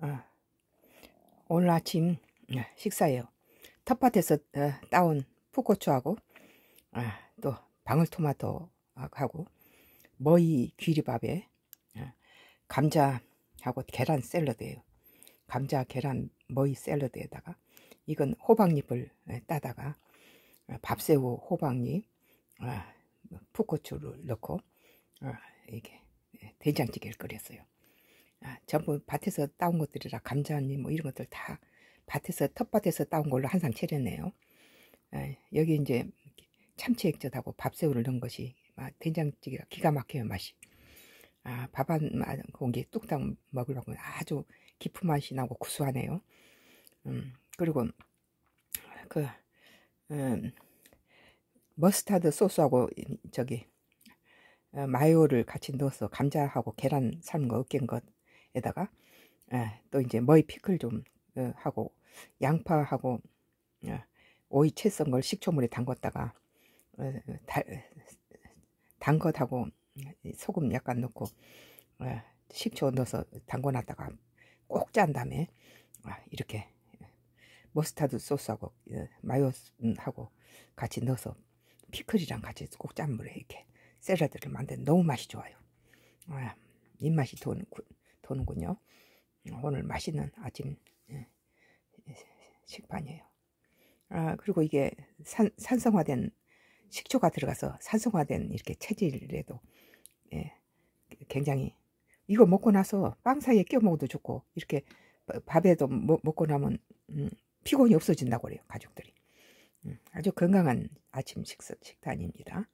어. 오늘 아침 네, 식사예요. 텃밭에서 어, 따온 풋고추하고 어, 또 방울토마토하고 머이 귀리밥에 감자하고 계란 샐러드예요. 감자, 계란, 머이 샐러드에다가 이건 호박잎을 예, 따다가 밥새우 호박잎 풋고추를 넣고 이게 예, 된장찌개를 끓였어요. 전부 밭에서 따온 것들이라 감자니 뭐 이런 것들 다 밭에서 텃밭에서 따온 걸로 항상 차려내요 아, 예, 여기 이제 참치 액젓하고 밥새우를 넣은 것이 아, 된장찌개가 기가 막혀요 맛이. 아, 밥 한 공기 뚝딱 먹으려고 아주 깊은 맛이 나고 구수하네요. 음, 그리고 그 음, 머스타드 소스하고 저기 어, 마요를 같이 넣어서 감자하고 계란 삶은 거 으깬 것 에다가 예, 또 이제 머이 피클 좀 어, 하고 양파하고 어, 오이 채썬걸 식초물에 담궜다가 어, 다, 단것하고 소금 약간 넣고 어, 식초 넣어서 담궈놨다가 꼭 짠 다음에 어, 이렇게 머스타드 소스하고 어, 마요하고 같이 넣어서 피클이랑 같이 꼭 짠물에 이렇게 샐러드를 만드는 너무 맛이 좋아요. 어, 입맛이 도는 도는군요. 오늘 맛있는 아침 예, 식판이에요. 아, 그리고 이게 산, 산성화된 식초가 들어가서 산성화된 이렇게 체질에도 예, 굉장히 이거 먹고 나서 빵 사이에 끼워 먹어도 좋고 이렇게 밥에도 먹고 나면 음, 피곤이 없어진다고 그래요 가족들이 음, 아주 건강한 아침 식사, 식단입니다.